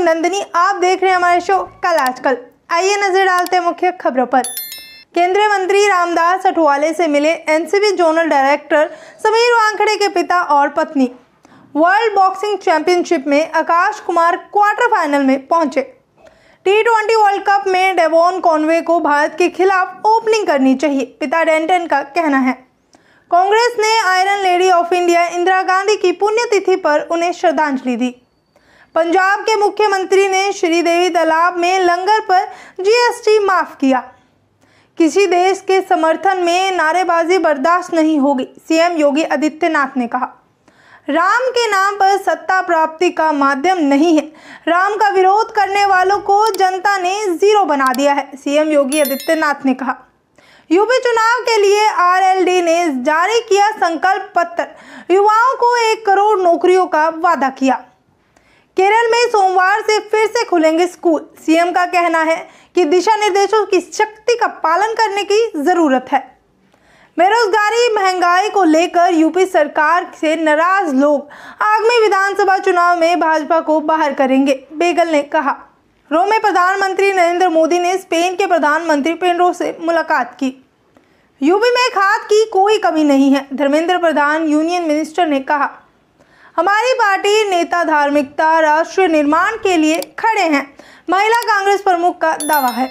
हूँ नंदनी आप देख रहे हैं हमारे शो कल आजकल आइए नजर डालते हैं मुख्य खबरों पर केंद्रीय मंत्री रामदास अठवाले से मिले NCB zonal director Sameer Wankhede के पिता और पत्नी वर्ल्ड बॉक्सिंग चैंपियनशिप में आकाश कुमार क्वार्टर फाइनल में पहुंचे टी ट्वेंटी वर्ल्ड कप में डेवोन कॉन्वे को भारत के खिलाफ ओपनिंग करनी चाहिए पिता डेंटन का कहना है कांग्रेस ने iron lady of India Indira Gandhi की पुण्यतिथि पर उन्हें श्रद्धांजलि दी पंजाब के मुख्यमंत्री ने श्रीदेवी तालाब में लंगर पर जीएसटी माफ किया किसी देश के समर्थन में नारेबाजी बर्दाश्त नहीं होगी सीएम योगी आदित्यनाथ ने कहा राम के नाम पर सत्ता प्राप्ति का माध्यम नहीं है राम का विरोध करने वालों को जनता ने जीरो बना दिया है सीएम योगी आदित्यनाथ ने कहा यूपी चुनाव के लिए आरएलडी ने जारी किया संकल्प पत्र युवाओं को एक करोड़ नौकरियों का वादा किया केरल में सोमवार से फिर से खुलेंगे स्कूल सीएम का कहना है कि दिशा निर्देशों की शक्ति का पालन करने की ज़रूरत है बेरोजगारी महंगाई को लेकर यूपी सरकार से नाराज लोग आगामी विधानसभा चुनाव में भाजपा को बाहर करेंगे बेगल ने कहा रोम में प्रधानमंत्री नरेंद्र मोदी ने स्पेन के प्रधानमंत्री पेंड्रो से मुलाकात की यूपी में खाद की कोई कमी नहीं है धर्मेंद्र प्रधान यूनियन मिनिस्टर ने कहा हमारी पार्टी नेता धार्मिकता राष्ट्र निर्माण के लिए खड़े हैं महिला कांग्रेस प्रमुख का दावा है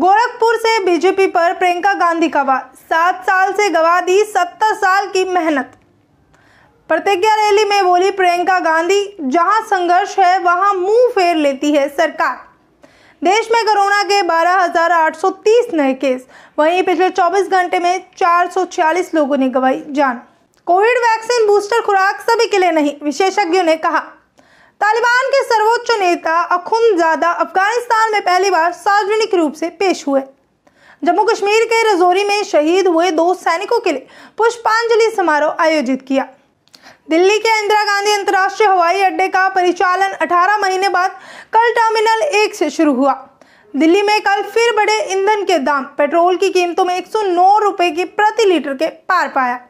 गोरखपुर से बीजेपी पर प्रियंका गांधी का वार सात साल से गवा दी सत्तर साल की मेहनत प्रतिज्ञा रैली में बोली प्रियंका गांधी जहां संघर्ष है वहां मुंह फेर लेती है सरकार देश में कोरोना के 12,830 नए केस वहीं पिछले 24 घंटे में 446 लोगों ने गवाई जान कोविड वैक्सीन बूस्टर खुराक सभी के लिए नहीं विशेषज्ञों ने कहा तालिबान के सर्वोच्च नेता ज़्यादा अफगानिस्तान में पहली बार सार्वजनिक रूप से पेश हुए जम्मू कश्मीर के रजौरी में शहीद हुए दो सैनिकों के लिए पुष्पांजलि समारोह आयोजित किया दिल्ली के इंदिरा गांधी अंतर्राष्ट्रीय हवाई अड्डे का परिचालन 18 महीने बाद कल टर्मिनल एक से शुरू हुआ दिल्ली में कल फिर बढ़े ईंधन के दाम पेट्रोल की कीमतों में एक सौ की प्रति लीटर के पार पाया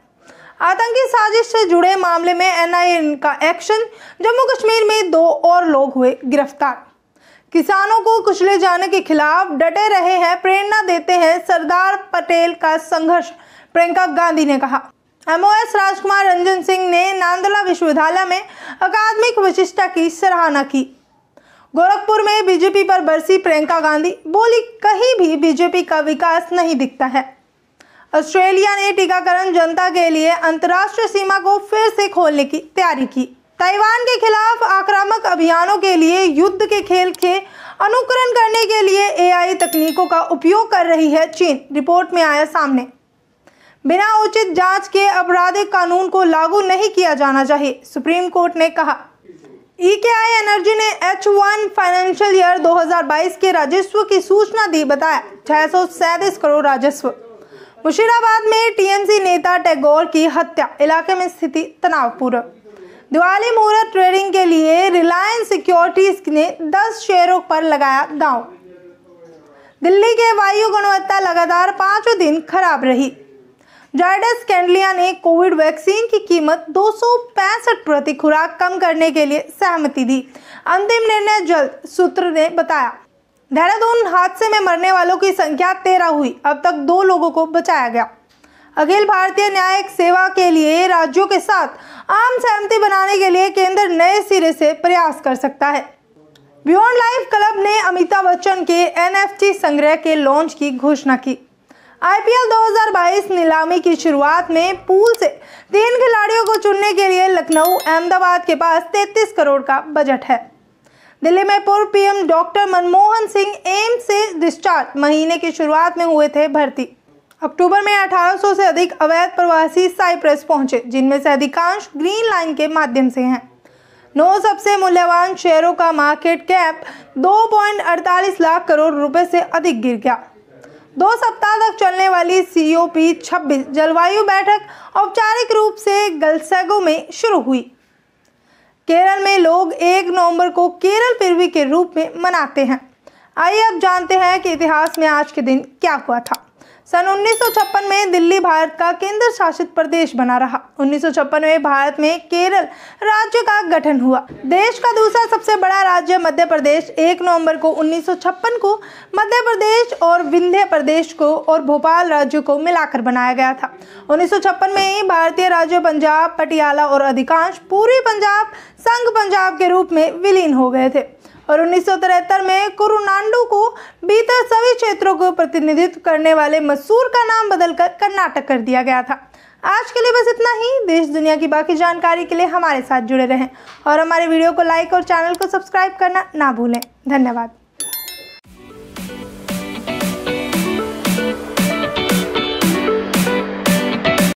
आतंकी साजिश से जुड़े मामले में एनआईए का एक्शन जम्मू कश्मीर में दो और लोग हुए गिरफ्तार किसानों को कुचले जाने के खिलाफ डटे रहे हैं प्रेरणा देते हैं सरदार पटेल का संघर्ष प्रियंका गांधी ने कहा एमओएस राजकुमार रंजन सिंह ने नांदला विश्वविद्यालय में अकादमिक विशिष्टता की सराहना की गोरखपुर में बीजेपी पर बरसी प्रियंका गांधी बोली कहीं भी बीजेपी का विकास नहीं दिखता है ऑस्ट्रेलिया ने टीकाकरण जनता के लिए अंतर्राष्ट्रीय सीमा को फिर से खोलने की तैयारी की ताइवान के खिलाफ आक्रामक अभियानों के लिए युद्ध के खेल के अनुकरण करने के लिए एआई तकनीकों का उपयोग कर रही है चीन रिपोर्ट में आया सामने बिना उचित जांच के आपराधिक कानून को लागू नहीं किया जाना चाहिए सुप्रीम कोर्ट ने कहा ई के आई एनर्जी ने एच वन फाइनेंशियल ईयर 2022 के राजस्व की सूचना दी बताया छह करोड़ राजस्व मुर्शिदाबाद में टीएमसी नेता टैगोर की हत्या इलाके में स्थिति तनावपूर्ण दिवाली मुहूर्त ट्रेडिंग के लिए रिलायंस सिक्योरिटीज ने 10 शेयरों पर लगाया दांव दिल्ली के वायु गुणवत्ता लगातार पांचों दिन खराब रही जायडस कैंडलिया ने कोविड वैक्सीन की कीमत दो प्रति खुराक कम करने के लिए सहमति दी अंतिम निर्णय जल्द सूत्र ने बताया देहरादून हादसे में मरने वालों की संख्या तेरह हुई अब तक दो लोगों को बचाया गया अखिल भारतीय न्यायिक सेवा के लिए राज्यों के साथ आम सहमति बनाने के लिए केंद्र नए सिरे से प्रयास कर सकता है बियॉन्ड लाइफ क्लब ने अमिताभ बच्चन के एनएफटी संग्रह के लॉन्च की घोषणा की आईपीएल 2022 नीलामी की शुरुआत में पूल से तीन खिलाड़ियों को चुनने के लिए लखनऊ अहमदाबाद के पास 33 करोड़ का बजट है दिल्ली में पूर्व पीएम डॉक्टर मनमोहन सिंह एम्स से डिस्चार्ज महीने की शुरुआत में हुए थे भर्ती अक्टूबर में 1800 से अधिक अवैध प्रवासी साइप्रस पहुंचे जिनमें से अधिकांश ग्रीन लाइन के माध्यम से हैं नौ सबसे मूल्यवान शेयरों का मार्केट कैप 2.48 लाख करोड़ रुपए से अधिक गिर गया दो सप्ताह तक चलने वाली सी ओ जलवायु बैठक औपचारिक रूप से गलसेगो में शुरू हुई केरल में लोग एक नवंबर को केरल पिरवी के रूप में मनाते हैं आइए अब जानते हैं कि इतिहास में आज के दिन क्या हुआ था सन 1956 में दिल्ली भारत का केंद्र शासित प्रदेश बना रहा 1956 में भारत में केरल राज्य का गठन हुआ देश का दूसरा सबसे बड़ा राज्य मध्य प्रदेश 1 नवंबर को 1956 को मध्य प्रदेश और विंध्य प्रदेश को और भोपाल राज्य को मिलाकर बनाया गया था 1956 में ही भारतीय राज्य पंजाब पटियाला और अधिकांश पूरे पंजाब संघ पंजाब के रूप में विलीन हो गए थे और उन्नीस में कुरुनांडू को भीतर सभी क्षेत्रों को प्रतिनिधित्व करने वाले मसूर का नाम बदलकर कर्नाटक कर दिया गया था आज के लिए बस इतना ही देश दुनिया की बाकी जानकारी के लिए हमारे साथ जुड़े रहें और हमारे वीडियो को लाइक और चैनल को सब्सक्राइब करना ना भूलें धन्यवाद